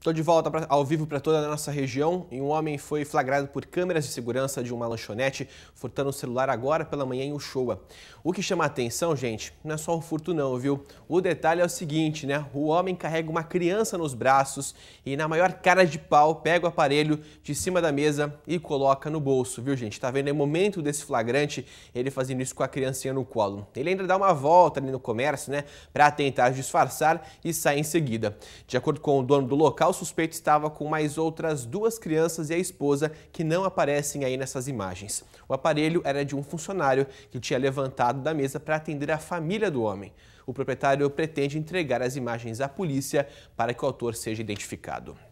Estou de volta pra, ao vivo para toda a nossa região e um homem foi flagrado por câmeras de segurança de uma lanchonete furtando o celular agora pela manhã em Uchoa. O que chama a atenção, gente, não é só um furto não, viu? O detalhe é o seguinte, né? O homem carrega uma criança nos braços e na maior cara de pau pega o aparelho de cima da mesa e coloca no bolso, viu gente? Tá vendo É o momento desse flagrante, ele fazendo isso com a criancinha no colo. Ele ainda dá uma volta ali no comércio, né? Para tentar disfarçar e sai em seguida. De acordo com o dono do local, o suspeito estava com mais outras duas crianças e a esposa que não aparecem aí nessas imagens. O aparelho era de um funcionário que tinha levantado da mesa para atender a família do homem. O proprietário pretende entregar as imagens à polícia para que o autor seja identificado.